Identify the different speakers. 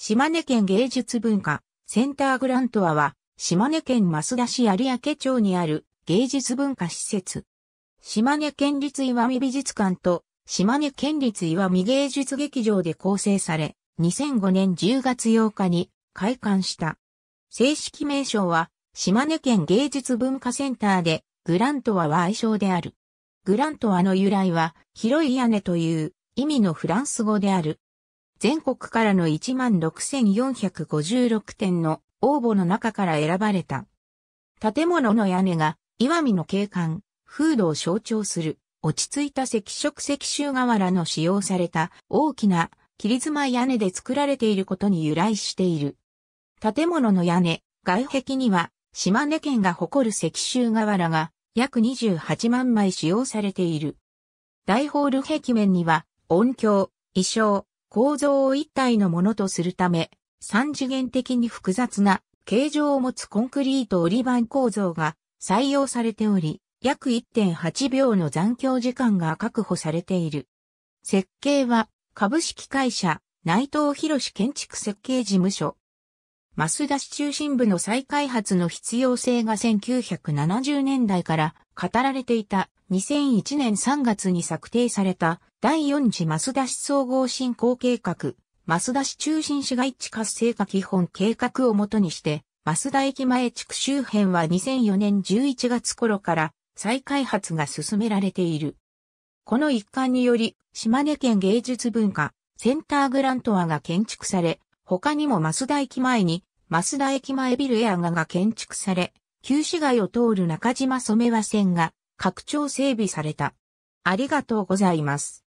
Speaker 1: 島根県芸術文化センターグラントアは、島根県益田市有明町にある芸術文化施設。島根県立岩見美術館と島根県立岩見芸術劇場で構成され、2005年10月8日に開館した。正式名称は、島根県芸術文化センターで、グラントアは愛称である。グラントアの由来は、広い屋根という意味のフランス語である。全国からの16,456点の応募の中から選ばれた。建物の屋根が岩見の景観、風土を象徴する落ち着いた赤色石州瓦の使用された大きな切妻屋根で作られていることに由来している。建物の屋根、外壁には島根県が誇る石州瓦が約28万枚使用されている。大ホール壁面には音響、衣装、構造を一体のものとするため、三次元的に複雑な形状を持つコンクリート折り板構造が採用されており、約1.8秒の残響時間が確保されている。設計は株式会社内藤博建築設計事務所増田市中心部の再開発の必要性が1970年代から語られていた2001年3月に策定された第4次増田市総合振興計画、増田市中心市街地活性化基本計画をもとにして、増田駅前地区周辺は2004年11月頃から再開発が進められている。この一環により、島根県芸術文化センターグラントアが建築され、他にも増田駅前に増田駅前ビルエアガが建築され、旧市街を通る中島染和線が拡張整備された。ありがとうございます。